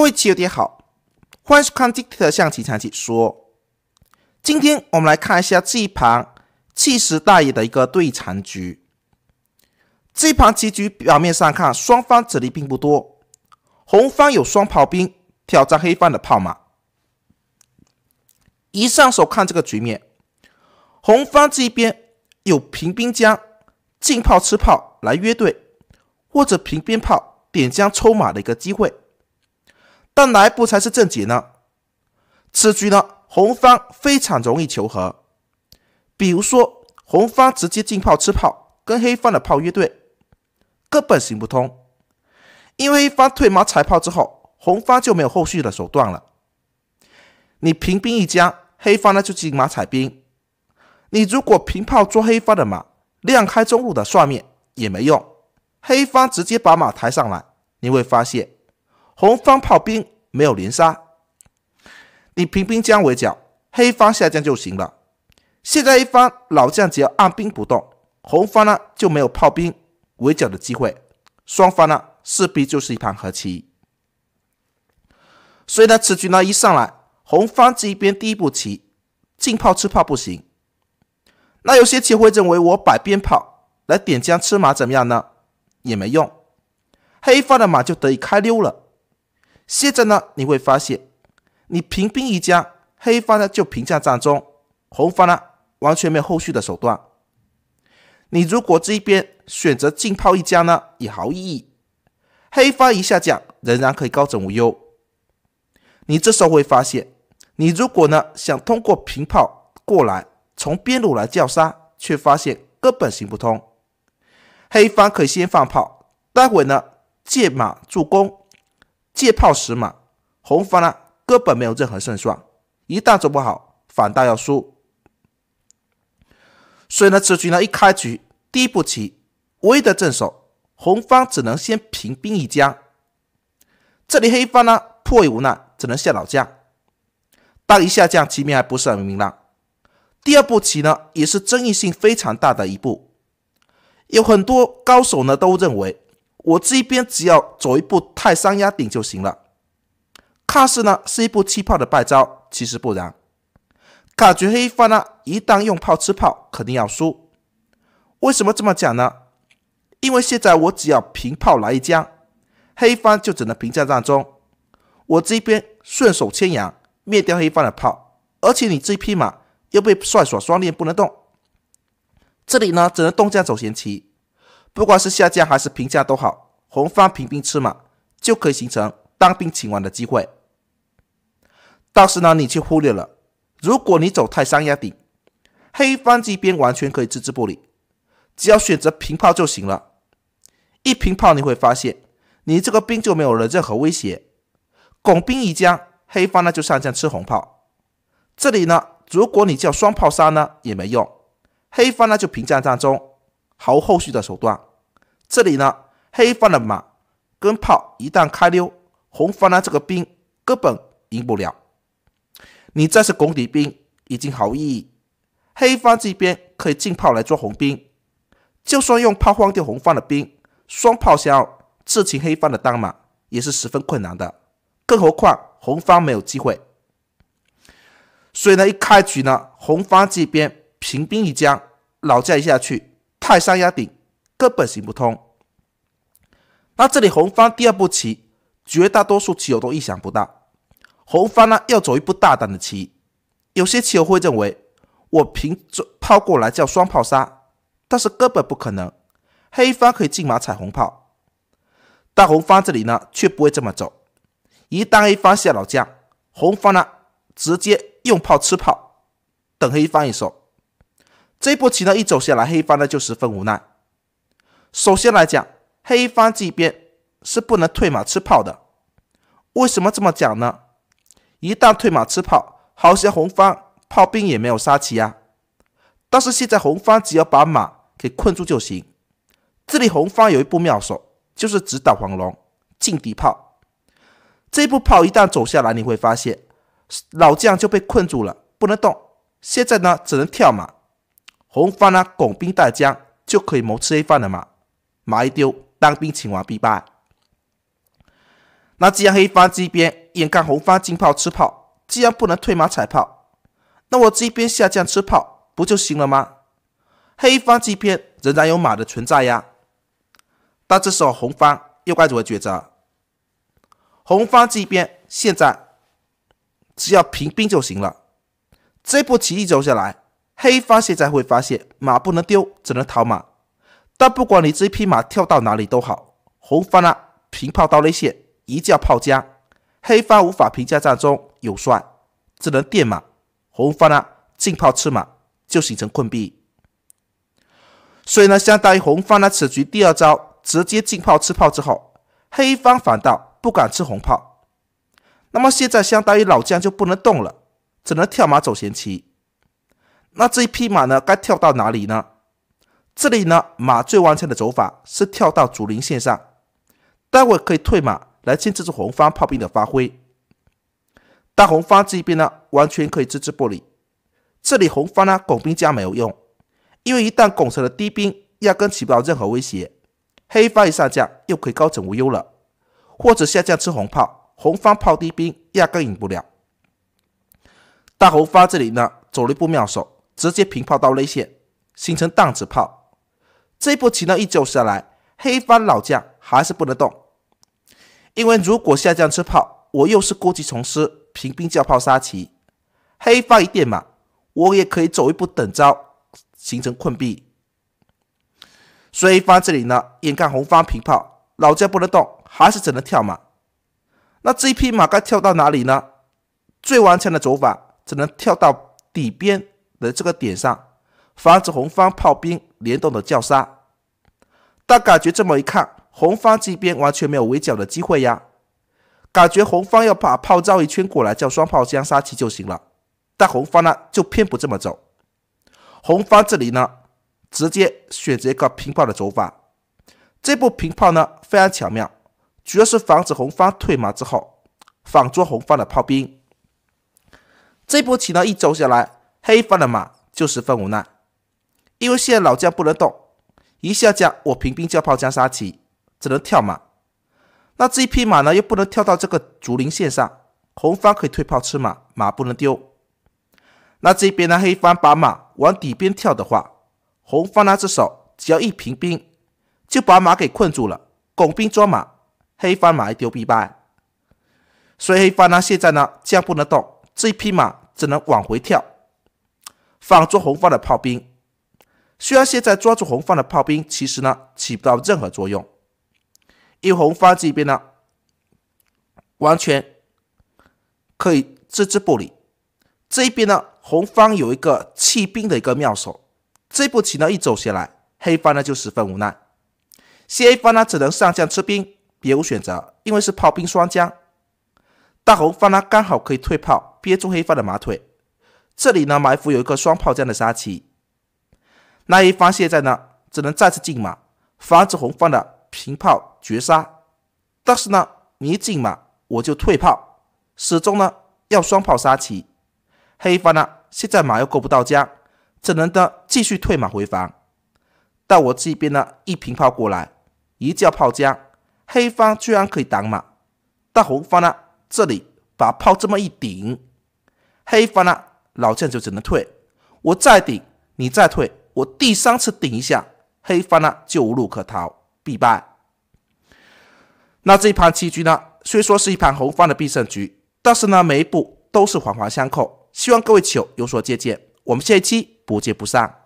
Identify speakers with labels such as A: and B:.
A: 各位棋友，家好，欢迎收看今天的象棋残局解说。今天我们来看一下这一盘气势大野的一个对残局。这一盘棋局表面上看，双方子力并不多，红方有双炮兵挑战黑方的炮马。一上手看这个局面，红方这边有平兵将进炮吃炮来约对，或者平兵炮点将抽马的一个机会。哪一步才是正解呢？此局呢，红方非常容易求和。比如说，红方直接进炮吃炮，跟黑方的炮约对，根本行不通。因为一方退马踩炮之后，红方就没有后续的手段了。你平兵一将，黑方呢就进马踩兵。你如果平炮捉黑方的马，亮开中路的算面也没用。黑方直接把马抬上来，你会发现。红方炮兵没有连杀，你平兵将围剿，黑方下将就行了。现在一方老将只要按兵不动，红方呢就没有炮兵围剿的机会，双方呢势必就是一盘和棋。所以呢，此局呢一上来，红方这一边第一步棋进炮吃炮不行，那有些棋会认为我摆边炮来点将吃马怎么样呢？也没用，黑方的马就得以开溜了。现在呢，你会发现，你平兵一将，黑方呢就平将占中，红方呢完全没有后续的手段。你如果这一边选择进炮一将呢，也毫无意义。黑方一下将仍然可以高枕无忧。你这时候会发现，你如果呢想通过平炮过来，从边路来叫杀，却发现根本行不通。黑方可以先放炮，待会呢借马助攻。借炮使马，红方呢根本没有任何胜算，一旦走不好，反倒要输。所以呢，此局呢一开局第一步棋唯一的正手，红方只能先平兵一将。这里黑方呢迫于无奈，只能下老将。当一下将，棋面还不是很明朗。第二步棋呢，也是争议性非常大的一步，有很多高手呢都认为。我这边只要走一步泰山压顶就行了，看似呢是一步弃炮的败招，其实不然。感觉黑方呢一旦用炮吃炮，肯定要输。为什么这么讲呢？因为现在我只要平炮来一将，黑方就只能平将让中。我这边顺手牵羊灭掉黑方的炮，而且你这匹马又被帅所双链不能动，这里呢只能动将走闲棋。不管是下降还是平价都好，红方平兵吃马就可以形成当兵擒王的机会。但是呢，你却忽略了，如果你走泰山压顶，黑方这边完全可以置之不理，只要选择平炮就行了。一平炮你会发现，你这个兵就没有了任何威胁。拱兵一将，黑方呢就上将吃红炮。这里呢，如果你叫双炮杀呢也没用，黑方呢就平将占中。毫无后续的手段。这里呢，黑方的马跟炮一旦开溜，红方呢这个兵根本赢不了。你再是拱底兵，已经毫无意义。黑方这边可以进炮来捉红兵，就算用炮换掉红方的兵，双炮消，自擒黑方的单马也是十分困难的。更何况红方没有机会。所以呢，一开局呢，红方这边平兵一将，老将一下去。泰山压顶，根本行不通。那这里红方第二步棋，绝大多数棋友都意想不到。红方呢要走一步大胆的棋，有些棋友会认为我平着炮过来叫双炮杀，但是根本不可能。黑方可以进马踩红炮，但红方这里呢却不会这么走。一旦黑方下老将，红方呢直接用炮吃炮，等黑方一手。这一步棋呢，一走下来，黑方呢就十分无奈。首先来讲，黑方这边是不能退马吃炮的。为什么这么讲呢？一旦退马吃炮，好像红方炮兵也没有杀棋啊。但是现在红方只要把马给困住就行。这里红方有一步妙手，就是直捣黄龙，进敌炮。这一步炮一旦走下来，你会发现老将就被困住了，不能动。现在呢，只能跳马。红方呢，拱兵带将就可以谋吃黑方的马，马一丢，当兵擒王必败。那既然黑方这边眼看红方进炮吃炮，既然不能退马踩炮，那我这边下将吃炮不就行了吗？黑方这边仍然有马的存在呀。那这时候红方又该怎么抉择？红方这边现在只要平兵就行了，这步棋一走下来。黑方现在会发现马不能丢，只能逃马。但不管你这一匹马跳到哪里都好，红方呢平炮到内线，一叫炮将，黑方无法平价战中有帅，只能垫马。红方呢进炮吃马，就形成困逼。所以呢，相当于红方呢此局第二招直接进炮吃炮之后，黑方反倒不敢吃红炮。那么现在相当于老将就不能动了，只能跳马走闲棋。那这一匹马呢？该跳到哪里呢？这里呢，马最完全的走法是跳到主林线上，待会可以退马来牵制住红方炮兵的发挥。大红方这一边呢，完全可以置之不理。这里红方呢拱兵将没有用，因为一旦拱成了低兵，压根起不到任何威胁。黑方一上将又可以高枕无忧了，或者下将吃红炮，红方炮低兵压根赢不了。大红方这里呢走了一步妙手。直接平炮到肋线，形成担子炮。这步棋呢一走下来，黑方老将还是不能动，因为如果下将吃炮，我又是故技重施，平兵叫炮杀棋。黑方一垫马，我也可以走一步等招，形成困毙。所以方这里呢，眼看红方平炮，老将不能动，还是只能跳马。那这一匹马该跳到哪里呢？最顽强的走法，只能跳到底边。的这个点上，防止红方炮兵联动的叫杀。但感觉这么一看，红方这边完全没有围剿的机会呀。感觉红方要把炮绕一圈过来叫双炮将杀棋就行了。但红方呢就偏不这么走。红方这里呢直接选择一个平炮的走法。这步平炮呢非常巧妙，主要是防止红方退马之后仿捉红方的炮兵。这步棋呢一走下来。黑方的马就十分无奈，因为现在老将不能动，一下将我平兵叫炮将杀棋，只能跳马。那这一匹马呢，又不能跳到这个竹林线上，红方可以退炮吃马，马不能丢。那这边呢，黑方把马往底边跳的话，红方那只手只要一平兵，就把马给困住了，拱兵捉马，黑方马一丢必败。所以黑方呢，现在呢将不能动，这一匹马只能往回跳。仿捉红方的炮兵，虽然现在抓住红方的炮兵，其实呢起不到任何作用。因为红方这边呢，完全可以置之不理。这一边呢，红方有一个弃兵的一个妙手，这步棋呢一走下来，黑方呢就十分无奈。先黑方呢只能上将吃兵，别无选择，因为是炮兵双将。大红方呢刚好可以退炮，憋住黑方的马腿。这里呢，埋伏有一个双炮将的杀棋。那一方现在呢，只能再次进马，防止红方的平炮绝杀。但是呢，你进马我就退炮，始终呢要双炮杀棋。黑方呢，现在马又够不到将，只能呢继续退马回防。但我这边呢，一平炮过来，一叫炮将，黑方居然可以挡马。但红方呢，这里把炮这么一顶，黑方呢。老将就只能退，我再顶，你再退，我第三次顶一下，黑方呢就无路可逃，必败。那这一盘棋局呢，虽说是一盘红方的必胜局，但是呢，每一步都是环环相扣，希望各位球友有所借鉴。我们下一期不见不散。